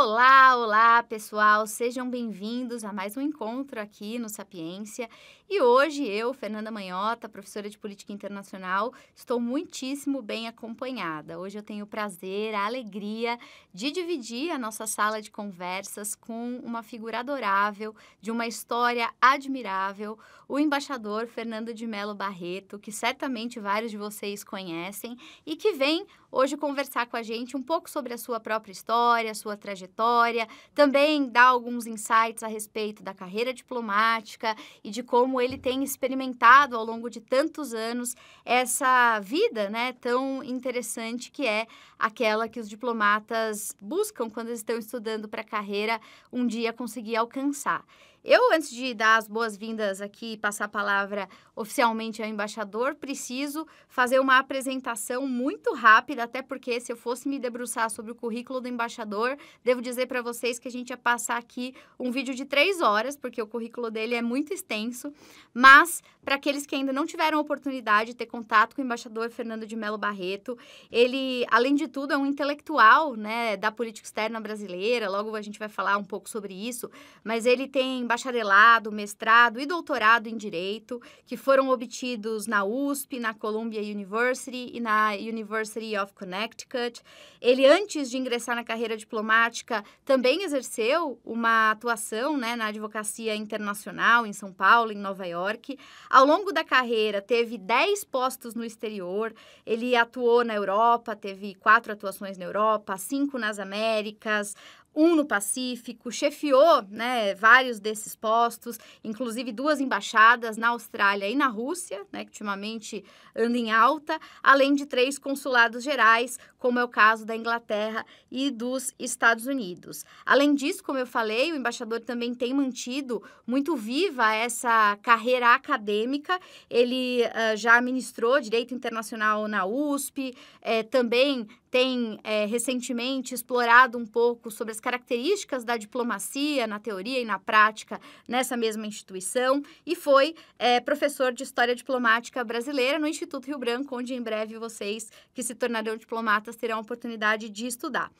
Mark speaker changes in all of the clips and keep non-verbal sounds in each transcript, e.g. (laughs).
Speaker 1: Olá! olá, pessoal! Sejam bem-vindos a mais um encontro aqui no Sapiência. E hoje eu, Fernanda Manhota, professora de Política Internacional, estou muitíssimo bem acompanhada. Hoje eu tenho o prazer, a alegria de dividir a nossa sala de conversas com uma figura adorável, de uma história admirável, o embaixador Fernando de Melo Barreto, que certamente vários de vocês conhecem e que vem hoje conversar com a gente um pouco sobre a sua própria história, sua trajetória, também dá alguns insights a respeito da carreira diplomática e de como ele tem experimentado ao longo de tantos anos essa vida, né, tão interessante que é aquela que os diplomatas buscam quando eles estão estudando para a carreira um dia conseguir alcançar. Eu, antes de dar as boas-vindas aqui e passar a palavra oficialmente ao embaixador, preciso fazer uma apresentação muito rápida, até porque se eu fosse me debruçar sobre o currículo do embaixador, devo dizer para vocês que a gente ia passar aqui um vídeo de três horas, porque o currículo dele é muito extenso. Mas, para aqueles que ainda não tiveram oportunidade de ter contato com o embaixador Fernando de Melo Barreto, ele, além de tudo, é um intelectual né, da política externa brasileira, logo a gente vai falar um pouco sobre isso, mas ele tem bacharelado, mestrado e doutorado em Direito, que foram obtidos na USP, na Columbia University e na University of Connecticut. Ele, antes de ingressar na carreira diplomática, também exerceu uma atuação né, na advocacia internacional em São Paulo, em Nova York. Ao longo da carreira, teve 10 postos no exterior. Ele atuou na Europa, teve quatro atuações na Europa, cinco nas Américas, um no Pacífico, chefiou né, vários desses postos, inclusive duas embaixadas na Austrália e na Rússia, né, que ultimamente anda em alta, além de três consulados gerais, como é o caso da Inglaterra e dos Estados Unidos. Além disso, como eu falei, o embaixador também tem mantido muito viva essa carreira acadêmica, ele uh, já ministrou Direito Internacional na USP, é eh, também tem é, recentemente explorado um pouco sobre as características da diplomacia na teoria e na prática nessa mesma instituição e foi é, professor de História Diplomática Brasileira no Instituto Rio Branco, onde em breve vocês que se tornarão diplomatas terão a oportunidade de estudar.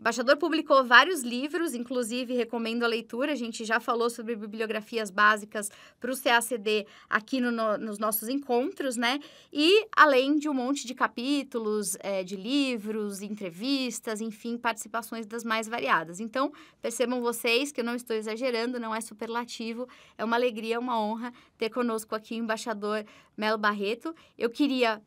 Speaker 1: O Baixador publicou vários livros, inclusive recomendo a leitura. A gente já falou sobre bibliografias básicas para o CACD aqui no, no, nos nossos encontros, né? E além de um monte de capítulos, é, de livros, entrevistas, enfim, participações das mais variadas. Então, percebam vocês que eu não estou exagerando, não é superlativo. É uma alegria, uma honra ter conosco aqui o embaixador Melo Barreto. Eu queria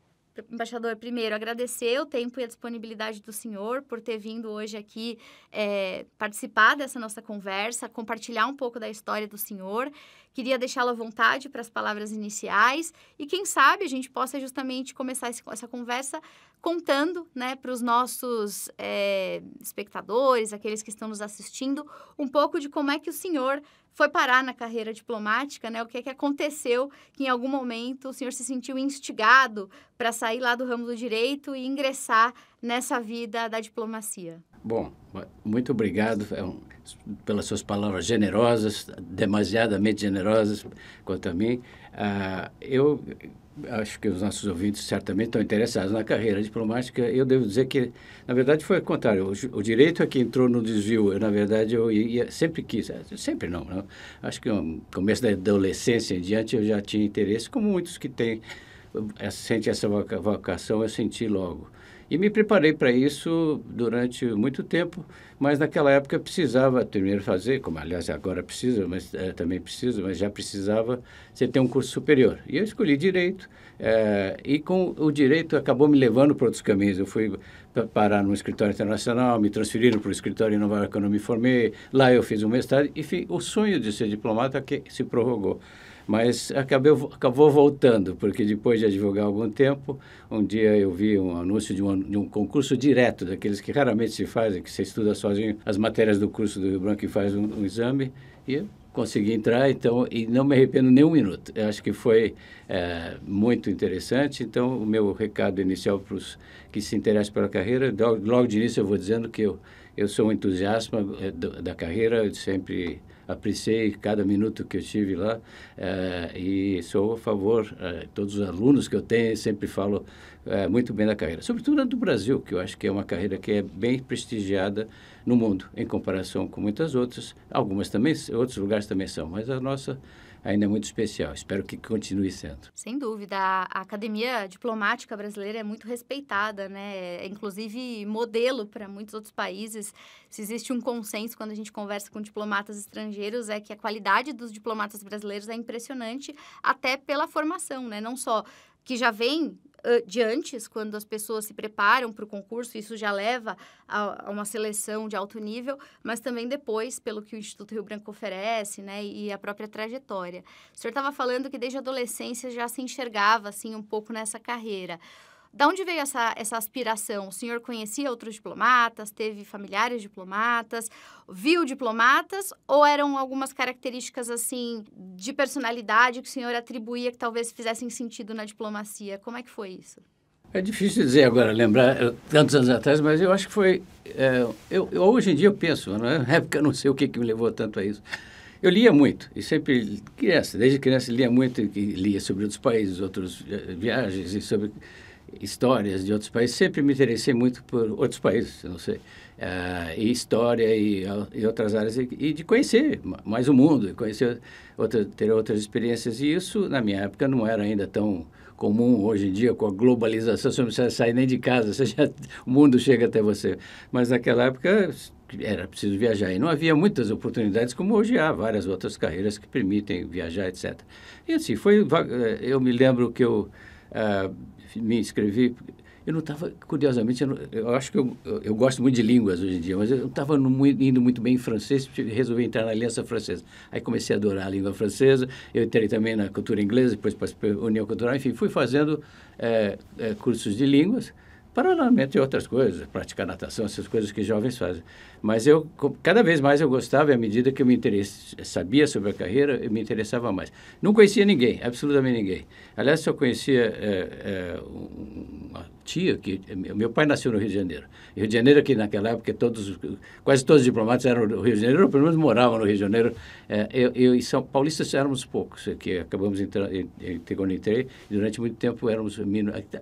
Speaker 1: Embaixador, primeiro, agradecer o tempo e a disponibilidade do senhor por ter vindo hoje aqui é, participar dessa nossa conversa, compartilhar um pouco da história do senhor. Queria deixá-lo à vontade para as palavras iniciais e quem sabe a gente possa justamente começar esse, essa conversa contando né, para os nossos é, espectadores, aqueles que estão nos assistindo, um pouco de como é que o senhor foi parar na carreira diplomática, né? O que é que aconteceu que em algum momento o senhor se sentiu instigado para sair lá do ramo do direito e ingressar nessa vida da diplomacia?
Speaker 2: Bom, muito obrigado é pelas suas palavras generosas, demasiadamente generosas quanto a mim. Ah, eu acho que os nossos ouvintes certamente estão interessados na carreira diplomática. Eu devo dizer que, na verdade, foi o contrário. O, o direito é que entrou no desvio. Eu, na verdade, eu ia, sempre quis. Eh, sempre não, não. Acho que no hum, começo da adolescência em diante eu já tinha interesse, como muitos que têm, eh, sentem essa vocação, eu senti logo. E me preparei para isso durante muito tempo, mas naquela época precisava primeiro fazer, como aliás agora precisa, mas é, também precisa, mas já precisava você ter um curso superior. E eu escolhi direito, é, e com o direito acabou me levando para outros caminhos. Eu fui parar num escritório internacional, me transferiram para o escritório em Nova York, eu não me formei, lá eu fiz um mestrado, e enfim, o sonho de ser diplomata que se prorrogou. Mas acabei, acabou voltando, porque depois de advogar algum tempo, um dia eu vi um anúncio de um, de um concurso direto, daqueles que raramente se fazem, que você estuda sozinho as matérias do curso do Rio Branco e faz um, um exame, e consegui entrar, então, e não me arrependo nem um minuto. Eu acho que foi é, muito interessante. Então, o meu recado inicial para os que se interessam pela carreira, logo de início eu vou dizendo que eu, eu sou um entusiasta eh, da, da carreira, eu sempre apreciei cada minuto que eu tive lá uh, e sou a favor, uh, todos os alunos que eu tenho sempre falo uh, muito bem da carreira, sobretudo do Brasil, que eu acho que é uma carreira que é bem prestigiada no mundo, em comparação com muitas outras, algumas também, outros lugares também são, mas a nossa ainda é muito especial. Espero que continue sendo.
Speaker 1: Sem dúvida. A academia diplomática brasileira é muito respeitada, né? É, inclusive, modelo para muitos outros países. Se existe um consenso quando a gente conversa com diplomatas estrangeiros, é que a qualidade dos diplomatas brasileiros é impressionante, até pela formação, né? Não só que já vem uh, de antes, quando as pessoas se preparam para o concurso, isso já leva a, a, uma seleção de alto nível, mas também depois, pelo que o Instituto Rio Branco oferece, né, e a própria trajetória. O senhor estava falando que desde a adolescência já se enxergava, assim, um pouco nessa carreira. Da onde veio essa, essa aspiração? O senhor conhecia outros diplomatas, teve familiares diplomatas, viu diplomatas ou eram algumas características assim de personalidade que o senhor atribuía que talvez fizessem sentido na diplomacia? Como é que foi isso?
Speaker 2: É difícil dizer agora, lembrar eh, tantos anos atrás, mas eu acho que foi. É, eu, eu, hoje em dia eu penso, na né? época eu não sei o que, que me levou tanto a isso. Eu lia muito, e sempre criança, desde criança lia muito, e lia sobre outros países, outras eh, viagens, e sobre histórias de outros países. Sempre me interessei muito por outros países, não sei, uh, e história e, e, outras áreas, e, e de conhecer mais o mundo, conhecer outra, ter outras experiências. E isso, na minha época, não era ainda tão comum hoje em dia com a globalização. Você não precisa sair nem de casa, você já, o mundo chega até você. Mas naquela época era preciso viajar e não havia muitas oportunidades como hoje há várias outras carreiras que permitem viajar etc e assim foi eh, eu me lembro que eu ah, me inscrevi. Eu não estava, curiosamente, eu, não, eu, acho que eu, eu, gosto muito de línguas hoje em dia, mas eu não estava indo muito bem em francês, resolvi entrar na Aliança Francesa. Aí comecei a adorar a língua francesa, eu entrei também na cultura inglesa, depois para a União Cultural, enfim, fui fazendo é, é, cursos de línguas paralelamente outras coisas, praticar natação, essas coisas que jovens fazem. Mas eu cada vez mais eu gostava e à medida que eu me sabia sobre a carreira, eu me interessava mais. Não conhecia ninguém, absolutamente ninguém. Aliás, só conhecia é, é, uma tia, que meu pai nasceu no Rio de Janeiro. Rio de Janeiro, que naquela época todos, quase todos os diplomatas eram do Rio de Janeiro, ou pelo menos moravam no Rio de Janeiro. É, eu, eu, e São Paulistas éramos poucos, que acabamos entrando, quando entrei, durante muito tempo éramos.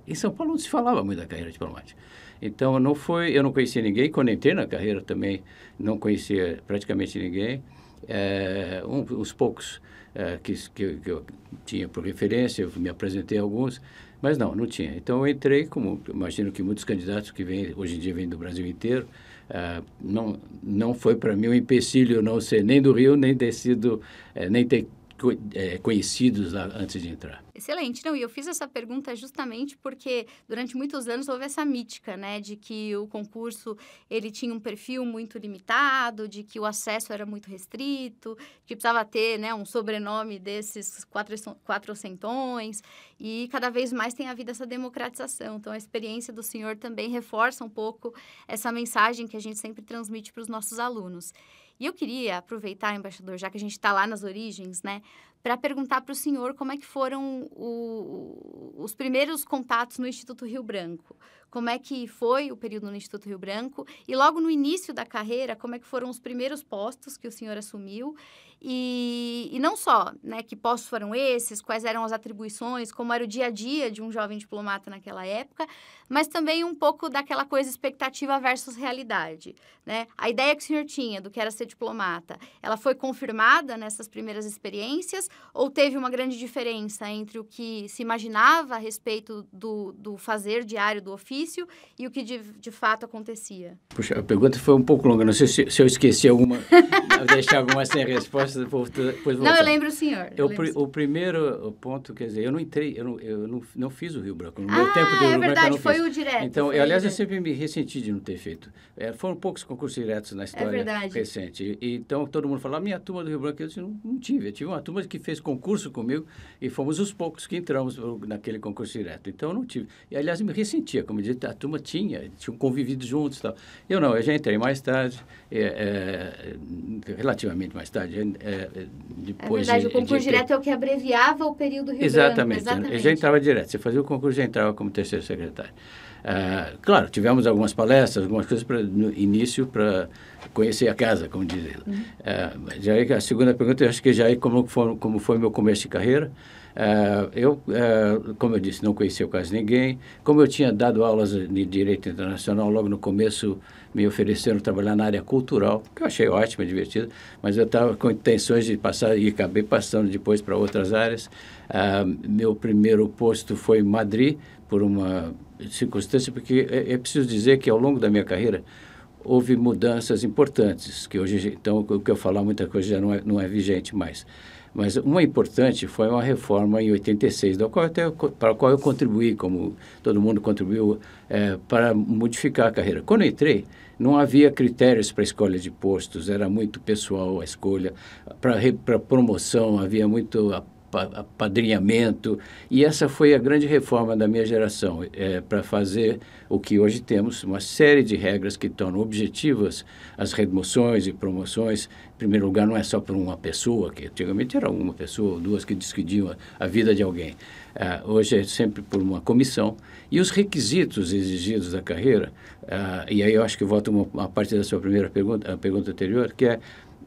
Speaker 2: Em São Paulo não se falava muito da carreira diplomática. Então não foi, eu não conhecia ninguém. Quando entrei na carreira também não conhecia praticamente ninguém. É, um, os poucos é, que, que, que eu tinha por referência, eu me apresentei a alguns. Mas não, não tinha. Então eu entrei, como imagino que muitos candidatos que vêm, hoje em dia vêm do Brasil inteiro, uh, não, não foi para mim um empecilho não ser nem do Rio, nem ter sido, uh, nem ter é, conhecidos lá antes de entrar.
Speaker 1: Excelente. Não, e eu fiz essa pergunta justamente porque durante muitos anos houve essa mítica, né, de que o concurso ele tinha um perfil muito limitado, de que o acesso era muito restrito, que precisava ter, né, um sobrenome desses quatro, centões e cada vez mais tem havido essa democratização. Então, a experiência do senhor também reforça um pouco essa mensagem que a gente sempre transmite para os nossos alunos. E eu queria aproveitar, embaixador, já que a gente está lá nas origens, né, para perguntar para o senhor como é que foram o, os primeiros contatos no Instituto Rio Branco. Como é que foi o período no Instituto Rio Branco? E logo no início da carreira, como é que foram os primeiros postos que o senhor assumiu? E, e não só, né, que postos foram esses, quais eram as atribuições, como era o dia a dia de um jovem diplomata naquela época, mas também um pouco daquela coisa expectativa versus realidade, né? A ideia que o senhor tinha do que era ser diplomata, ela foi confirmada nessas primeiras experiências ou teve uma grande diferença entre o que se imaginava a respeito do, do fazer diário do ofício e o que de, de fato acontecia?
Speaker 2: Puxa, a pergunta foi um pouco longa, não sei se, se eu esqueci alguma, (laughs) deixar alguma sem resposta mas depois Não, eu
Speaker 1: lembro o senhor. Eu, lembro o, senhor.
Speaker 2: o primeiro ponto, quer dizer, eu não entrei, eu não, eu não, não fiz o Rio Branco. No ah, meu tempo do é Rio verdade, Branco, eu não foi fiz. o direto. Então, eu, aliás, eu sempre me ressenti de não ter feito. É, foram poucos concursos diretos na é história é recente. E, então, todo mundo falava, minha turma do Rio Branco, eu disse, não, não, tive. Eu tive uma turma que fez concurso comigo e fomos os poucos que entramos naquele concurso direto. Então, eu não tive. E, aliás, eu me ressentia, como disse, a turma tinha, tinham convivido juntos e tal. Eu não, eu já entrei mais tarde, é, é relativamente mais tarde, é, é, é, depois. verdade, de, o concurso de, direto
Speaker 1: é o que abreviava o período Rio Exatamente, Grande. Exatamente. Eu já entrava
Speaker 2: direto. Você fazia o concurso, já entrava como terceiro secretário. Ah, claro, tivemos algumas palestras, algumas coisas pra, no início para conhecer a casa, como dizem. Uhum. Ah, já é a segunda pergunta, eu acho que já aí como, foi como foi meu começo de carreira. Uh, eu, uh, como eu disse, não conhecia quase ninguém. Como eu tinha dado aulas de direito internacional, logo no começo me ofereceram trabalhar na área cultural, que eu achei ótimo, divertido, mas eu estava com intenções de passar e acabei passando depois para outras áreas. Uh, meu primeiro posto foi em Madrid, por uma circunstância, porque é, é, preciso dizer que ao longo da minha carreira houve mudanças importantes, que hoje, então, o que eu falar, muita coisa já não é, não é vigente mais. Mas uma importante foi uma reforma em 86, da qual até, para a qual eu contribuí, como todo mundo contribuiu, é, para modificar a carreira. Quando entrei, não havia critérios para escolha de postos, era muito pessoal a escolha. Para promoção, havia muito apadrinhamento. E essa foi a grande reforma da minha geração, é, para fazer o que hoje temos, uma série de regras que tornam objetivas as remoções e promoções. Em primeiro lugar, não é só por uma pessoa, que antigamente era uma pessoa ou duas que decidiam a, a vida de alguém. Ah, hoje é sempre por uma comissão. E os requisitos exigidos da carreira, ah, e aí eu acho que volta uma, uma, parte da sua primeira pergunta, a pergunta anterior, que é,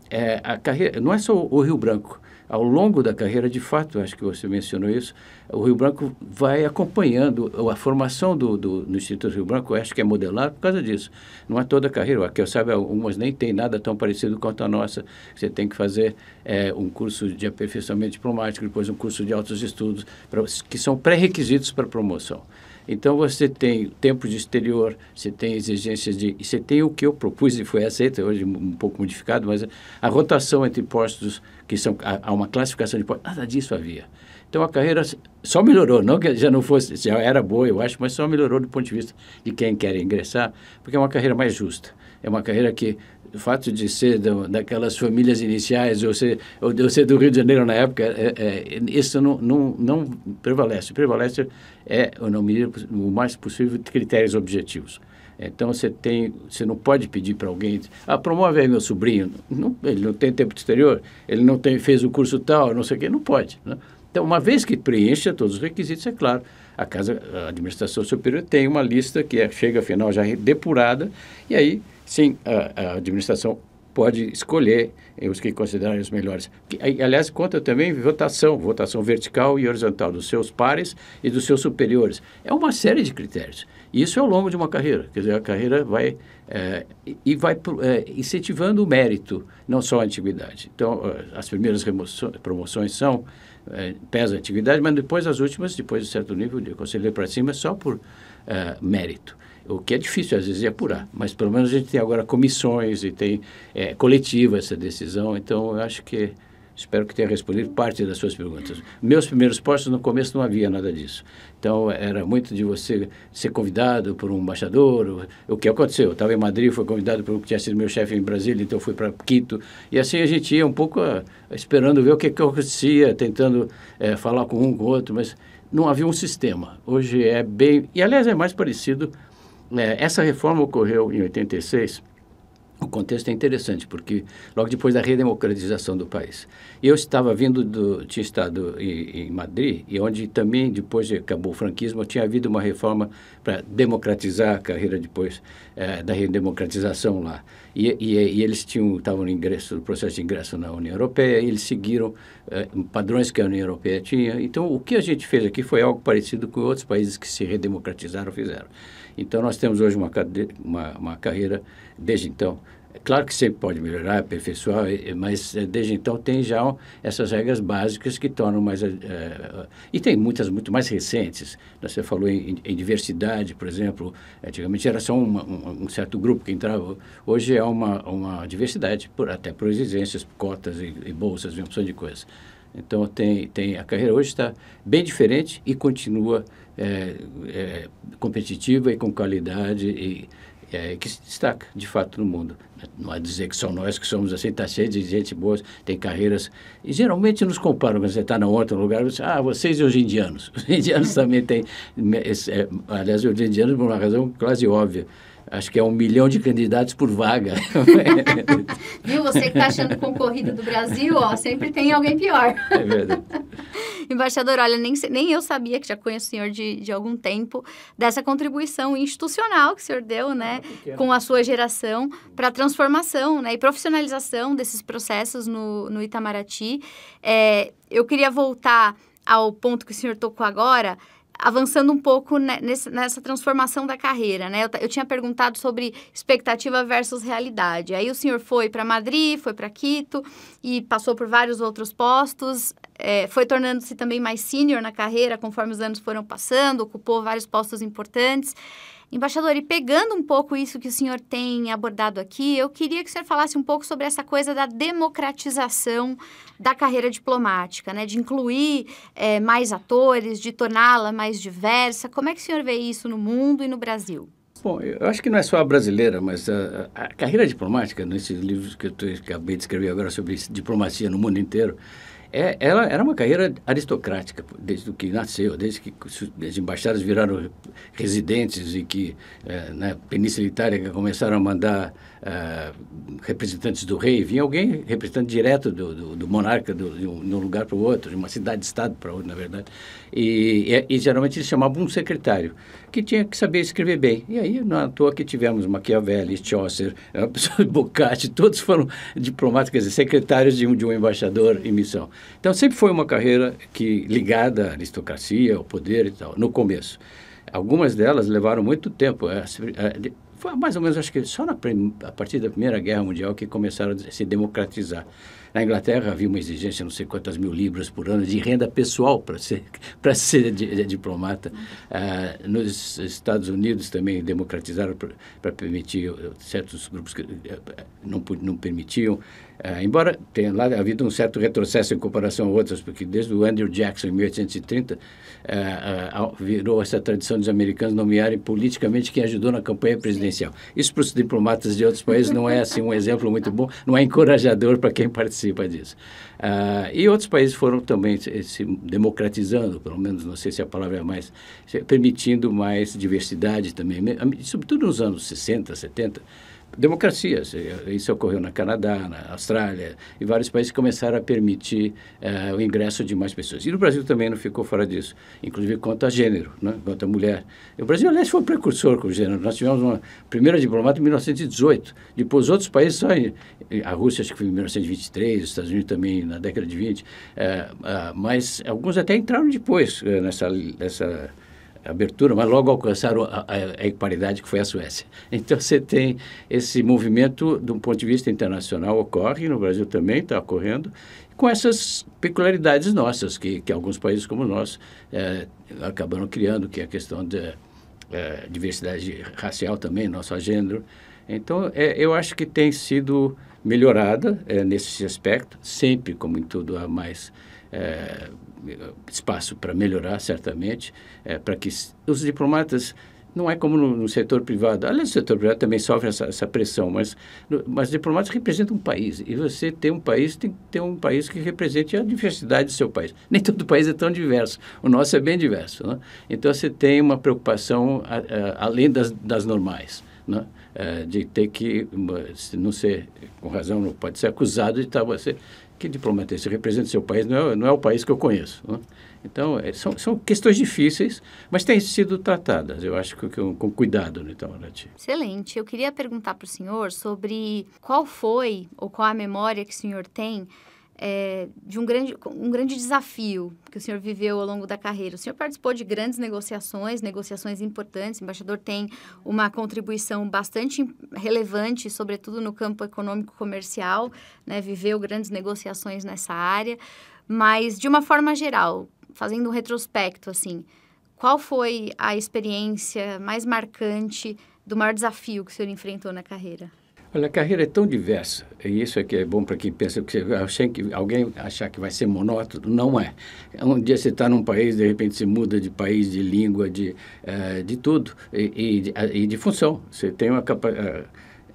Speaker 2: é a carreira, não é só o Rio Branco, ao longo da carreira, de fato, acho que você mencionou isso, o Rio Branco vai acompanhando a formação do, do, do Instituto Rio Branco, acho que é modelado por causa disso. Não é toda a carreira, que eu saiba, algumas nem tem nada tão parecido quanto a nossa. Você tem que fazer é, um curso de aperfeiçoamento diplomático, depois um curso de altos estudos, pra, que são pré-requisitos para promoção. Então você tem tempo de exterior, você tem exigências de. Você tem o que eu propus e foi aceito, hoje um pouco modificado, mas a rotação entre postos que são, há uma classificação de nada disso havia. Então a carreira só melhorou, não que já não fosse, já era boa, eu acho, mas só melhorou do ponto de vista de quem quer ingressar, porque é uma carreira mais justa. É uma carreira que o fato de ser da, daquelas famílias iniciais ou ser, ou, ou ser do Rio de Janeiro na época, é, é, isso não, não, não prevalece. Prevalece é, no mínimo, o mais possível, critérios objetivos. Então você tem, você não pode pedir para alguém, ah, promove aí meu sobrinho. Não, ele não tem tempo de exterior, ele não tem, fez o curso tal, não sei o quê, não pode. Né? Então, uma vez que preencha todos os requisitos, é claro, a casa, a administração superior tem uma lista que é, chega afinal final já depurada e aí sim a, a administração pode escolher eh, os que considerarem os melhores. Aliás, conta também votação, votação vertical e horizontal dos seus pares e dos seus superiores. É uma série de critérios. Isso é ao longo de uma carreira, quer dizer, a carreira vai é, e vai é, incentivando o mérito, não só a antiguidade. Então, eh, as primeiras promoções são é, da antiguidade, mas depois as últimas, depois de certo nível de conselheiro para cima, é só por eh, mérito o que é difícil às vezes é apurar, mas pelo menos a gente tem agora comissões e tem é, coletiva essa decisão, então eu acho que Espero que tenha respondido parte das suas perguntas. Meus primeiros postos, no começo, não havia nada disso. Então, era muito de você ser convidado por um embaixador, o que aconteceu. Eu estava em Madrid, fui convidado por um que tinha sido meu chefe em Brasília, então fui para Quito. E assim a gente ia um pouco ah, esperando ver o que, que acontecia, tentando eh, falar com um, com outro, mas não havia um sistema. Hoje é bem... E, aliás, é mais parecido... Eh, essa reforma ocorreu em 86 o contexto é interessante, porque logo depois da redemocratização do país. Eu estava vindo do. tinha estado em, em Madrid, e onde também, depois que acabou o franquismo, tinha havido uma reforma para democratizar a carreira depois é, da redemocratização lá. E, e, e eles tinham estavam no ingresso, no processo de ingresso na União Europeia, e eles seguiram é, padrões que a União Europeia tinha. Então, o que a gente fez aqui foi algo parecido com outros países que se redemocratizaram fizeram. Então, nós temos hoje uma, uma, uma carreira, desde então, é claro que sempre pode melhorar, aperfeiçoar, eh, eh, mas eh, desde então tem já essas regras básicas que tornam mais. É, e tem muitas muito mais recentes. Né, você falou em, em diversidade, por exemplo. Antigamente era só uma, um, um, certo grupo que entrava. Hoje é uma, uma diversidade, por, até por exigências, cotas e, e bolsas, uma opção de coisas. Então tem, tem a carreira hoje está bem diferente e continua é, é, competitiva e com qualidade e que se destaca de fato no mundo não há é dizer que são nós que somos assim, está cheio de gente boa, tem carreiras. E geralmente nos comparam, quando você está em outro lugar, você ah, vocês e os indianos. (laughs) Os indianos também têm. É, aliás, os indianos, por uma razão quase óbvia Acho que é um milhão de candidatos por vaga.
Speaker 1: (laughs) Viu? Você que está achando concorrido do Brasil, ó, sempre tem alguém pior. É verdade. (laughs) Embaixador, olha, nem, nem eu sabia, que já conheço o senhor de, de algum tempo, dessa contribuição institucional que o senhor deu, né, ah, com a sua geração, para a transformação né, e profissionalização desses processos no, no Itamaraty. É, eu queria voltar ao ponto que o senhor tocou agora, avançando um pouco nessa transformação da carreira, né? Eu, tinha perguntado sobre expectativa versus realidade. Aí o senhor foi para Madrid, foi para Quito e passou por vários outros postos. É, foi tornando-se também mais sênior na carreira conforme os anos foram passando, ocupou vários postos importantes. Embaixador, e pegando um pouco isso que o senhor tem abordado aqui, eu queria que o senhor falasse um pouco sobre essa coisa da democratização da carreira diplomática, né? De incluir é, mais atores, de torná-la mais diversa. Como é que o senhor vê isso no mundo e no Brasil?
Speaker 2: Bom, eu acho que não é só a brasileira, mas a, a carreira diplomática, nesses livros que eu, que eu acabei de escrever agora sobre diplomacia no mundo inteiro, é, ela era uma carreira aristocrática, desde que nasceu, desde que os embaixadas viraram residentes e que é, na né, Península Itálica começaram a mandar uh, representantes do rei, vinha alguém representante direto do, do, do monarca do, de um lugar para o outro, de uma cidade-estado para outra, na verdade. E, e, e, geralmente eles chamavam um secretário, que tinha que saber escrever bem. E aí, não à toa que tivemos Machiavelli, Chaucer, (laughs) Boccaccio, todos foram diplomatas, quer dizer, secretários de um, de um embaixador em missão. Então, sempre foi uma carreira que ligada à aristocracia, ao poder e tal, no começo. Algumas delas levaram muito tempo. É, é, foi mais ou menos, acho que só na, a partir da Primeira Guerra Mundial que começaram a se democratizar. Na Inglaterra havia uma exigência, não sei quantas mil libras por ano, de renda pessoal para ser, (laughs) pra ser de, eh, de diplomata. Ah, nos Estados Unidos também democratizaram para permitir eh, certos grupos que eh, não, não permitiam. É, embora tenha lá havido um certo retrocesso em comparação a outras, porque desde o Andrew Jackson, em 1830, é, é, virou essa tradição dos americanos nomearem politicamente quem ajudou na campanha presidencial. Isso para os diplomatas de outros países não é assim um exemplo muito bom, não é encorajador para quem participa disso. É, e outros países foram também se, se, democratizando, pelo menos, não sei se a palavra é mais, permitindo mais diversidade também, sobretudo nos anos 60, 70, democracias. Isso ocorreu na Canadá, na Austrália e vários países começaram a permitir eh, o ingresso de mais pessoas. E no Brasil também não ficou fora disso, inclusive quanto a gênero, né? quanto a mulher. E o Brasil, aliás, foi um precursor com o gênero. Nós tivemos uma primeira diplomata em 1918. Depois, outros países, só em, a Rússia, acho que foi em 1923, os Estados Unidos também na década de 20, eh, ah, mas alguns até entraram depois eh, nessa, nessa abertura, mas logo alcançaram a, a, a equalidade que foi a Suécia. (laughs) Então você tem esse movimento, de um ponto de vista internacional, ocorre, no Brasil também está ocorrendo, com essas peculiaridades nossas, que, que alguns países como o nosso é, acabaram criando, que é a questão da é, eh, diversidade racial também, nosso só gênero. Então, é, eu acho que tem sido melhorada eh, nesse aspecto, sempre, como em tudo, há mais espaço para melhorar, certamente, é, para que os diplomatas não é como no, no, setor privado. Aliás, o setor privado também sofre essa, essa pressão, mas, no, mas diplomatas representam um país. E você tem um país, tem que ter um país que represente a diversidade do seu país. (laughs) Nem todo país é tão diverso. O nosso é bem diverso. Né? Então, você tem uma preocupação a, a, além das, das normais. Né? É, de ter que não ser com razão não pode ser acusado de estar você que diplomata é esse? Representa seu país? Não é, não é o país que eu conheço. Né? Então, é, são, são questões difíceis, mas têm sido tratadas, eu acho, que, com, com cuidado, né, então,
Speaker 1: Excelente. Eu queria perguntar para o senhor sobre qual foi ou qual a memória que o senhor tem é, de um grande, um grande desafio que o senhor viveu ao longo da carreira. O senhor participou de grandes negociações, negociações importantes. O embaixador tem uma contribuição bastante relevante, sobretudo no campo econômico comercial, né? viveu grandes negociações nessa área. Mas, de uma forma geral, fazendo um retrospecto, assim, qual foi a experiência mais marcante do maior desafio que o senhor enfrentou na carreira?
Speaker 2: Olha, a carreira é tão diversa, e isso é que é bom para quem pensa, que alguém achar que vai ser monótono, não é. Um dia você está num país, de repente se muda de país, de língua, de, uh, de tudo, e, e, e, de função. Você tem uma capacidade... Eh,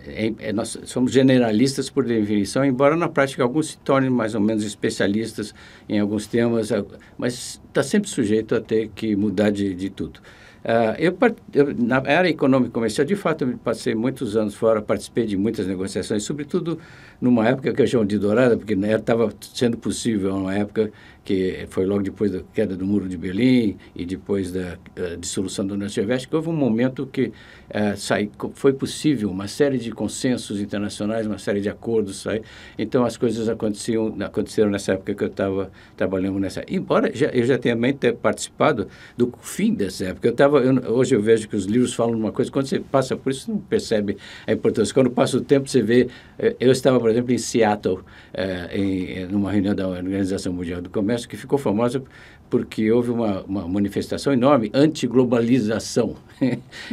Speaker 2: é, é, eh, nós somos generalistas por definição, embora na prática alguns se tornem mais ou menos especialistas em alguns temas, mas está sempre sujeito a ter que mudar de, de tudo. Uh, eu, eu, na era econômica e comercial, de fato, eu passei muitos anos fora, participei de muitas negociações, sobretudo numa época que eu chamo de dourada, porque né, estava sendo possível, uma época que foi logo depois da queda do Muro de Berlim e depois da dissolução dissolução da União Soviética, houve um momento que uh, sai, foi possível uma série de consensos internacionais, uma série de acordos. Sai, então, as coisas aconteciam, aconteceram nessa época que eu estava trabalhando nessa. Embora já, eu já tenha ter participado do fim dessa época. Eu tava, eu, hoje eu vejo que os livros falam uma coisa, quando você passa por isso, você não percebe a importância. Quando passa o tempo, você vê. Eh, eu estava, por exemplo, em Seattle, eh, em, numa reunião da Organização Mundial do Comércio que ficou famosa porque houve uma, uma manifestação enorme, antiglobalização. (laughs)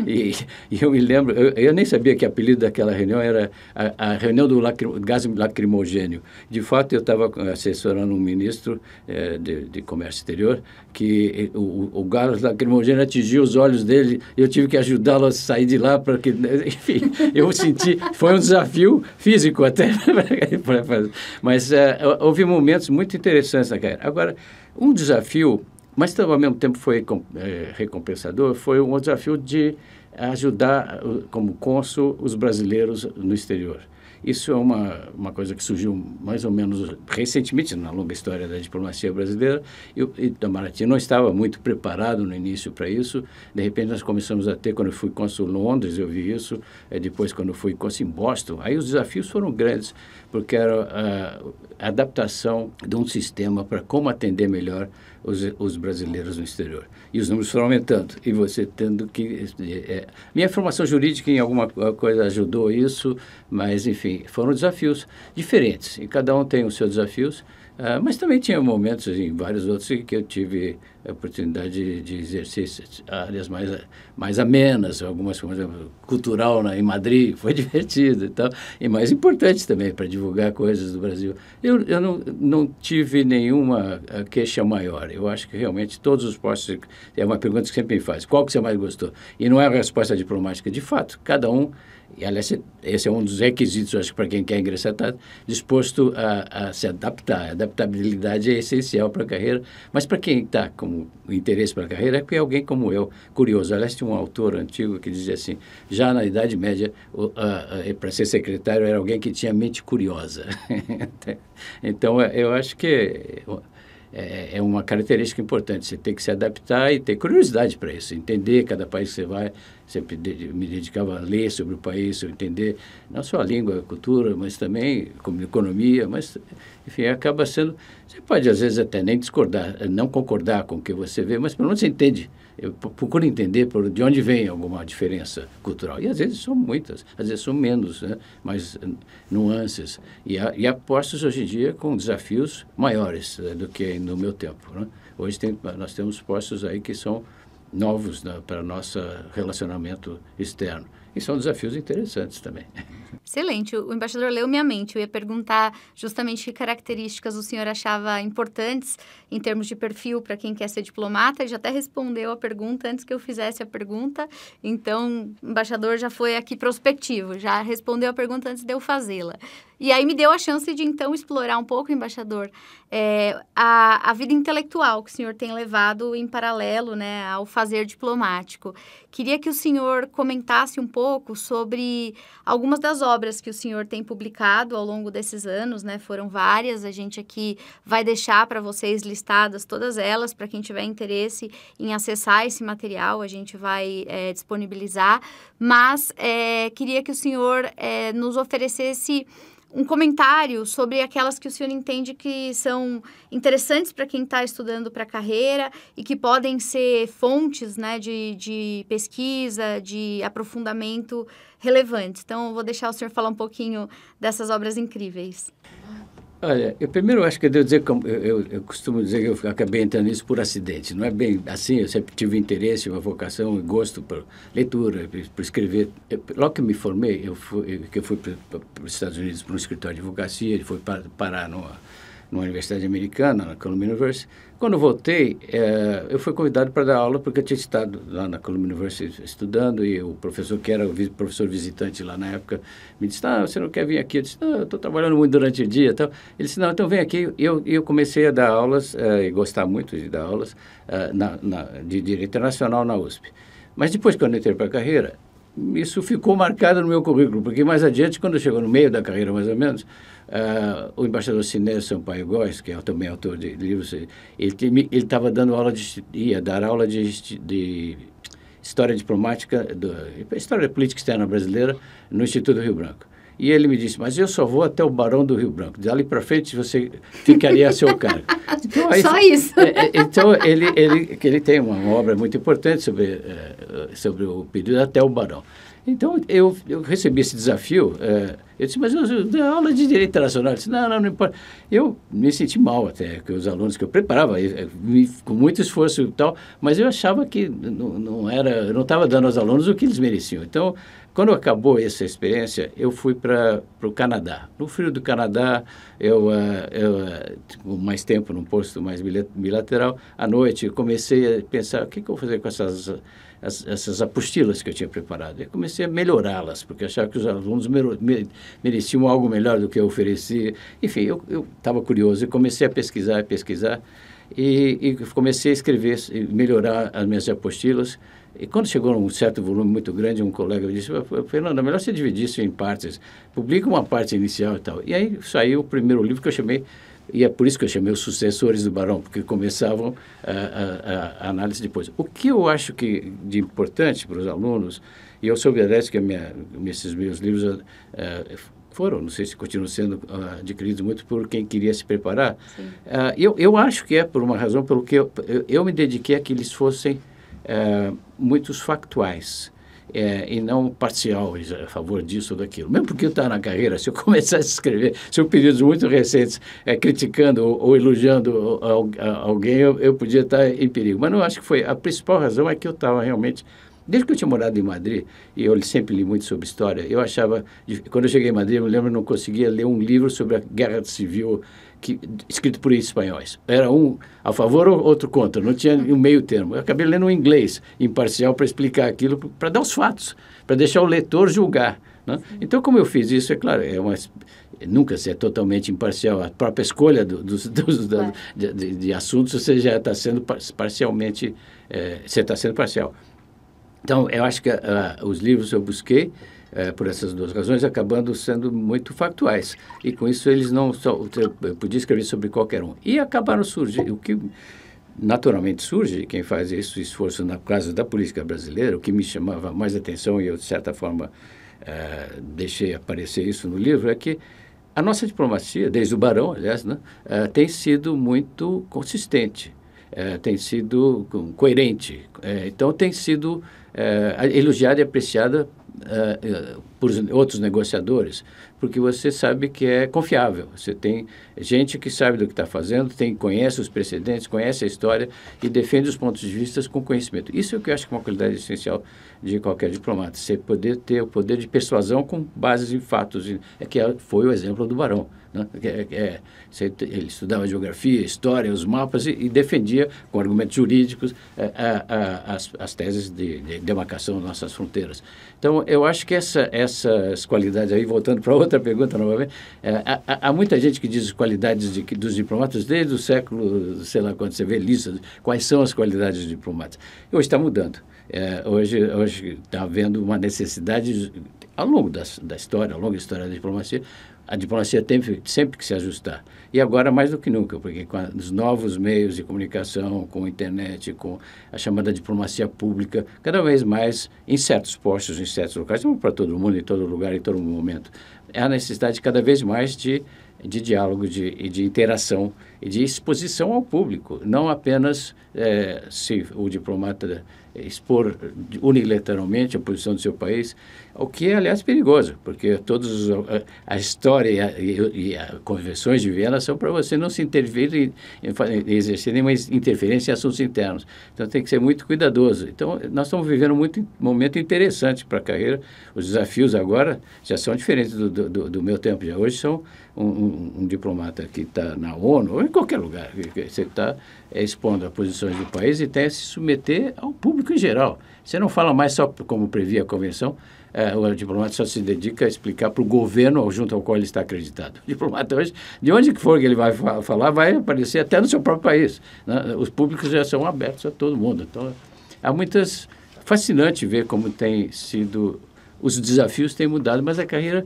Speaker 2: e, e eu me lembro, eu, eu, nem sabia que o apelido daquela reunião era a, a reunião do lacrim, gás lacrimogênio. De fato, eu estava assessorando um ministro eh, de, de, comércio exterior que o, o, gás lacrimogênio atingiu os olhos dele e eu tive que ajudá-lo a sair de lá para que... Né, (laughs) enfim, eu senti... Foi um desafio físico até. (laughs) mas eh, houve momentos muito interessantes naquela Agora... Um desafio, mas ao mesmo tempo foi é, recompensador, foi um desafio de ajudar, como cônsul, os brasileiros no exterior. Isso é uma, uma coisa que surgiu mais ou menos recentemente na longa história da diplomacia brasileira. E o Itamaraty não estava muito preparado no início para isso. De repente, nós começamos a ter, quando eu fui consul em Londres, eu vi isso. É, depois, quando eu fui consul em Boston, aí os desafios foram grandes porque era ah, a adaptação de um sistema para como atender melhor os, os, brasileiros no exterior. E os números foram aumentando, e você tendo que... É, minha formação jurídica em alguma coisa ajudou isso, mas, enfim, foram desafios diferentes, e cada um tem os seus desafios, ah, mas também tinha momentos em assim, vários outros que eu tive a oportunidade de, de exercer áreas mais, mais amenas, algumas coisas cultural na em Madrid, (laughs) foi divertido e tal. E mais importante também, para divulgar coisas do Brasil. Eu, eu não, não tive nenhuma ah, queixa maior. Eu acho que realmente todos os postos, é uma pergunta que sempre me faz, qual que você mais gostou? E não é a resposta diplomática, de fato, cada um e, aliás, esse é um dos requisitos, acho que para quem quer ingressar, está disposto a, a, se adaptar. A adaptabilidade é essencial para a carreira, mas para quem está com interesse para a carreira, é que é alguém como eu, curioso. Aliás, tinha um autor antigo que dizia assim, já na Idade Média, para ser secretário, era alguém que tinha mente curiosa. (laughs) então, eu acho que é, é uma característica importante. Você tem que se adaptar e ter curiosidade para isso, entender cada país que você vai. Sempre me dedicava a ler sobre o país, entender não só a língua, a cultura, mas também como economia, mas enfim, acaba sendo. Você pode às vezes até nem discordar, não concordar com o que você vê, mas pelo menos você entende eu procuro entender por de onde vem alguma diferença cultural. E às vezes são muitas, às vezes são menos, né? mas nuances. E, há, e postos hoje em dia com desafios maiores né, do que no meu tempo. Né? Hoje tem, nós temos postos aí que são novos né, para nosso relacionamento externo. E são desafios interessantes também. (laughs)
Speaker 1: Excelente. O embaixador leu minha mente. Eu ia perguntar justamente que características o senhor achava importantes em termos de perfil para quem quer ser diplomata e já até respondeu a pergunta antes que eu fizesse a pergunta. Então, o embaixador já foi aqui prospectivo, já respondeu a pergunta antes de eu fazê-la. E aí me deu a chance de então explorar um pouco, embaixador, é, a, a vida intelectual que o senhor tem levado em paralelo né, ao fazer diplomático. Queria que o senhor comentasse um pouco sobre algumas das obras que o senhor tem publicado ao longo desses anos, né? Foram várias. A gente aqui vai deixar para vocês listadas todas elas, para quem tiver interesse em acessar esse material, a gente vai é, disponibilizar. Mas é, queria que o senhor é, nos oferecesse um comentário sobre aquelas que o senhor entende que são interessantes para quem está estudando para a carreira e que podem ser fontes né, de, de pesquisa, de aprofundamento relevantes. Então, vou deixar o senhor falar um pouquinho dessas obras incríveis.
Speaker 2: Olha, eu primeiro acho que eu devo dizer, eu, eu, eu, costumo dizer que eu acabei entrando nisso por acidente. Não é bem assim, eu sempre tive interesse, uma vocação e gosto por leitura, por escrever. Eu, logo que me formei, eu fui, eu, que eu fui para, os Estados Unidos para um escritório de advocacia, ele foi para, parar numa numa universidade americana, na Columbia University. Quando voltei, é, eu fui convidado para dar aula porque eu tinha estado lá na Columbia University estudando e o professor que era o professor visitante lá na época me disse, ah, você não quer vir aqui? Eu disse, não, eu estou trabalhando muito durante o dia. Então, ele disse, não, então vem aqui. E eu, eu comecei a dar aulas é, e gostar muito de dar aulas é, na, na, de Direito Internacional na USP. Mas depois quando eu entrei para a carreira, isso ficou marcado no meu currículo, porque mais adiante, quando chegou no meio da carreira, mais ou menos, Uh, o embaixador Sinésio Sampaio Góes, que é também autor de livros, ele estava dando aula de ia dar aula de, de história diplomática, do, história política externa brasileira no Instituto Rio Branco. E ele me disse, mas eu só vou até o Barão do Rio Branco. Dali para frente você ficaria a seu cargo.
Speaker 1: Então, (laughs) aí, só isso. É,
Speaker 2: é, então, ele, ele, ele tem uma, obra muito importante sobre, eh, sobre o período até o Barão. Então, eu, eu recebi esse desafio. Eh, eu disse, mas eu, eu dei aula de direito internacional. Eu disse, não, não, não importa. Eu me senti mal até, que os alunos que eu preparava, eh, eh, com muito esforço e tal, mas eu achava que não, não era, eu não estava dando aos alunos o que eles mereciam. Então, quando acabou essa experiência, eu fui para o Canadá. No frio do Canadá, eu, uh, eu uh, mais tempo num posto mais bilateral, à noite comecei a pensar o que, que eu vou fazer com essas, as, essas apostilas que eu tinha preparado. Eu comecei a melhorá-las, porque achava que os alunos mereciam algo melhor do que eu oferecia. Enfim, eu estava curioso e comecei a pesquisar, a pesquisar, e, e comecei a escrever, melhorar as minhas apostilas. E quando chegou um certo volume muito grande, um colega me disse, Fernando, é melhor você dividir isso em partes, publica uma parte inicial e tal. E aí saiu o primeiro livro que eu chamei, e é por isso que eu chamei os sucessores do Barão, porque começavam a, a, a análise depois. O que eu acho que de importante para os alunos, e eu sou obedece que minha, esses meus livros uh, foram, não sei se continuam sendo uh, adquiridos muito por quem queria se preparar, uh, eu, eu acho que é por uma razão, pelo que eu, eu, eu me dediquei a que eles fossem eh, muitos factuais. É, e não parciais a favor disso ou daquilo. Mesmo porque eu estava na carreira, se eu (laughs) começar a escrever, se eu períodos muito recentes é, criticando ou, ou elogiando alguém, eu, eu podia estar em perigo. Mas não acho que foi. A principal razão é que eu estava realmente Desde que eu tinha morado em Madrid, e eu sempre li muito sobre história, eu achava. Quando eu cheguei em Madrid, eu me lembro que não conseguia ler um livro sobre a guerra civil que, escrito por espanhóis. Era um a favor, ou outro contra, não tinha um meio termo. Eu acabei lendo em inglês, imparcial, para explicar aquilo, para dar os fatos, para deixar o leitor julgar. Né? Então, como eu fiz isso, é claro, é uma, nunca se é totalmente imparcial. A própria escolha do, dos, (laughs) da, de, de, assuntos, você já está sendo parcialmente, é, você está sendo parcial. Então, eu acho que uh, os livros eu busquei, é, por essas duas razões, acabando sendo muito factuais. E com isso eles não só eu podia escrever sobre qualquer um. E acabaram surgindo o que naturalmente surge quem faz esse esforço na casa da política brasileira, o que me chamava mais atenção e eu de certa forma é, deixei aparecer isso no livro é que a nossa diplomacia, desde o Barão, aliás, né, é, tem sido muito consistente, é, tem sido coerente, é, então tem sido é, elogiada e apreciada 呃呃。por outros negociadores, porque você sabe que é confiável. Você tem gente que sabe do que está fazendo, tem conhece os precedentes, conhece a história e defende os pontos de vista com conhecimento. Isso é o que eu acho que é uma qualidade essencial de qualquer diplomata. Você poder ter o poder de persuasão com bases em fatos. É que é, foi o exemplo do Barão. Né? É, é, ele estudava geografia, história, os mapas e, e defendia com argumentos jurídicos a, é, a, é, as, as, teses de, de demarcação das nossas fronteiras. Então, eu acho que essa, essa essas qualidades aí, voltando para outra pergunta novamente, é, há, há, muita gente que diz as qualidades de, dos diplomatas desde o século, sei lá quando você vê listas, quais são as qualidades dos diplomatas. E hoje está mudando. É, hoje está havendo uma necessidade, ao longo da da história, ao longo da história da diplomacia, a diplomacia teve sempre que se ajustar. E agora mais do que nunca, porque com os novos meios de comunicação, com a internet, com a chamada diplomacia pública, cada vez mais em certos postos, em certos locais, não para todo mundo, em todo lugar, em todo momento, é a necessidade cada vez mais de, de diálogo e de, de interação de exposição ao público, não apenas é, se o diplomata eh, expor unilateralmente a posição do seu país, o que é, aliás, perigoso, porque todos a, eh, a história e, e, as convenções de Viena são para você não se intervir e, exercer nenhuma interferência em assuntos internos. Então, tem que ser muito cuidadoso. Então, nós estamos vivendo muito, um momento interessante para a carreira. Os desafios agora já são diferentes do, do, do meu tempo. Já hoje são um, um, um diplomata que está na ONU, em qualquer lugar. Você está expondo as posições do país e tem a se submeter ao público em geral. Você não fala mais só como previa a convenção, é, o diplomata só se dedica a explicar para o governo junto ao qual ele está acreditado. (laughs) O diplomata hoje, de onde que for que ele vai fa falar, vai aparecer até no seu próprio país. Né? Os públicos já são abertos a todo mundo. Então, há muitas... Fascinante ver como tem sido... Os desafios têm mudado, mas a carreira...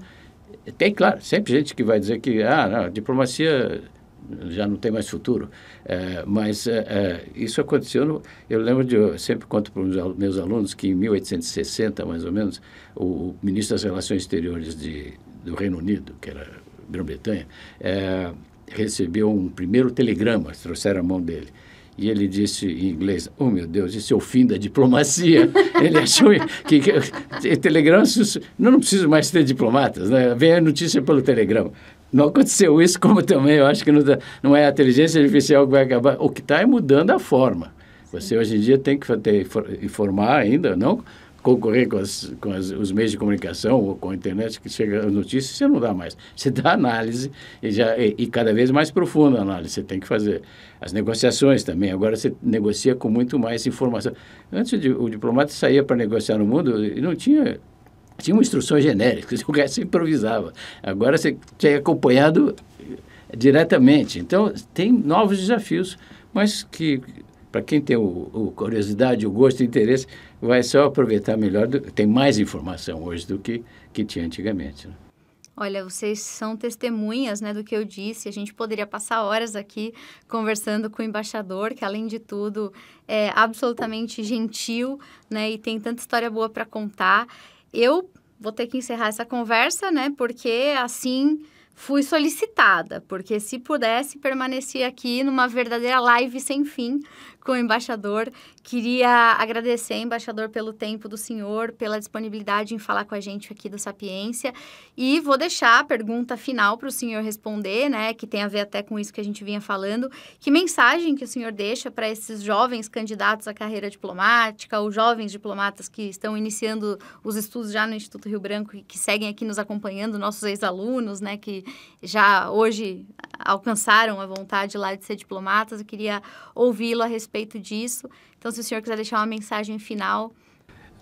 Speaker 2: É, tem, claro, sempre gente que vai dizer que ah, não, a diplomacia já não tem mais futuro. É, mas é, é, isso aconteceu, no, eu lembro de, eu sempre conto para os meus alunos que em 1860, mais ou menos, o, o ministro das Relações Exteriores de, do Reino Unido, que era Grã-Bretanha, é, recebeu um primeiro telegrama, trouxeram a mão dele. E ele disse em inglês: Oh meu Deus, isso é o fim da diplomacia. (laughs) ele achou que, que, que telegrama, não, não preciso mais ter diplomatas, né? vem a notícia pelo telegrama. Não aconteceu isso, como também eu acho que não, tá, não é a inteligência artificial que vai acabar. O que está é mudando a forma. Você hoje em dia tem que ter, informar ainda, não concorrer com, as, com as, os meios de comunicação ou com a internet que chega as notícias, você não dá mais. Você dá análise e, já, e, e cada vez mais profunda a análise. Você tem que fazer as negociações também. Agora você negocia com muito mais informação. Antes o diplomata saía para negociar no mundo e não tinha tinha uma instrução genérica, (laughs) o resto improvisava. Agora você é acompanhado diretamente. Então, tem novos desafios, mas que, para quem tem o, o, curiosidade, o gosto e interesse, vai só aproveitar melhor, do, tem mais informação hoje do que, que tinha antigamente. Né?
Speaker 1: Olha, vocês são testemunhas né, do que eu disse. A gente poderia passar horas aqui conversando com o embaixador, que além de tudo é absolutamente gentil né, e tem tanta história boa para contar eu vou ter que encerrar essa conversa, né? Porque assim fui solicitada, porque se pudesse permanecer aqui numa verdadeira live sem fim, com o embaixador. Queria agradecer, embaixador, pelo tempo do senhor, pela disponibilidade em falar com a gente aqui do Sapiência. E vou deixar a pergunta final para o senhor responder, né? Que tem a ver até com isso que a gente vinha falando. Que mensagem que o senhor deixa para esses jovens candidatos à carreira diplomática ou jovens diplomatas que estão iniciando os estudos já no Instituto Rio Branco e que seguem aqui nos acompanhando, nossos ex-alunos, né? Que já hoje alcançaram a vontade lá de ser diplomatas. Eu queria ouvi-lo a respeito respeito disso. Então, se o senhor quiser deixar uma mensagem final.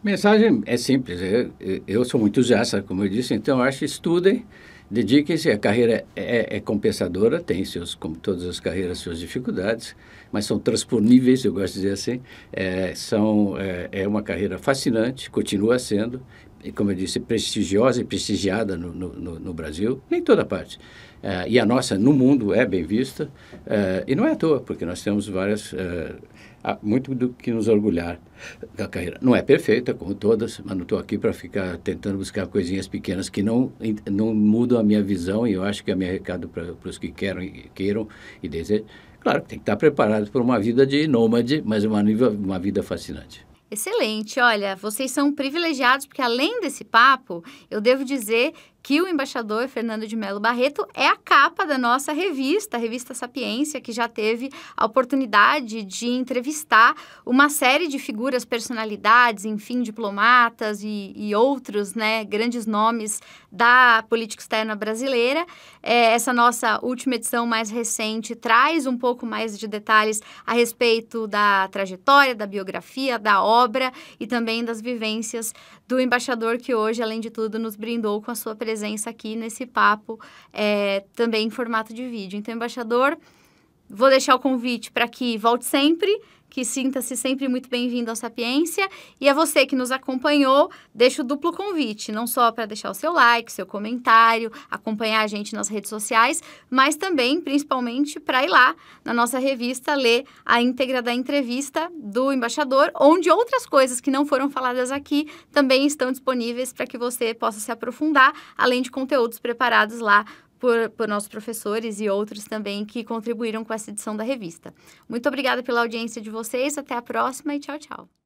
Speaker 2: Mensagem é simples. Eu, eu sou muito entusiasta, como eu disse, então eu acho estudem, dediquem-se. A carreira é, é, é, compensadora, tem seus, como todas as carreiras, suas dificuldades, mas são transponíveis, eu gosto de dizer assim. É, são, é, é uma carreira fascinante, continua sendo, e como eu disse, prestigiosa e prestigiada no, no, no Brasil, nem toda parte. Uh, e a nossa, no mundo, é bem vista, uh, e não é à toa, porque nós temos várias. Uh, muito do que nos orgulhar da carreira. Não é perfeita, como todas, mas não estou aqui para ficar tentando buscar coisinhas pequenas que não, não mudam a minha visão, e eu acho que é meu recado para os que querem, queiram e desejam. Claro que tem que estar tá preparado para uma vida de nômade, mas uma, uma vida fascinante.
Speaker 1: Excelente, olha, vocês são privilegiados porque além desse papo, eu devo dizer que o embaixador Fernando de Melo Barreto é a capa da nossa revista, a revista Sapiência, que já teve a oportunidade de entrevistar uma série de figuras, personalidades, enfim, diplomatas e, e outros, né, grandes nomes da política externa brasileira. É, essa nossa última edição mais recente traz um pouco mais de detalhes a respeito da trajetória, da biografia, da obra e também das vivências do embaixador que hoje, além de tudo, nos brindou com a sua presença presença aqui nesse papo, é, também em formato de vídeo. Então, embaixador, vou deixar o convite para que volte sempre que sinta-se sempre muito bem-vindo ao Sapiência. E a você que nos acompanhou, deixo o duplo convite, não só para deixar o seu like, seu comentário, acompanhar a gente nas redes sociais, mas também, principalmente, para ir lá na nossa revista ler a íntegra da entrevista do embaixador, onde outras coisas que não foram faladas aqui também estão disponíveis para que você possa se aprofundar, além de conteúdos preparados lá por, por nossos professores e outros também que contribuíram com essa edição da revista. Muito obrigada pela audiência de vocês, até a próxima e tchau, tchau.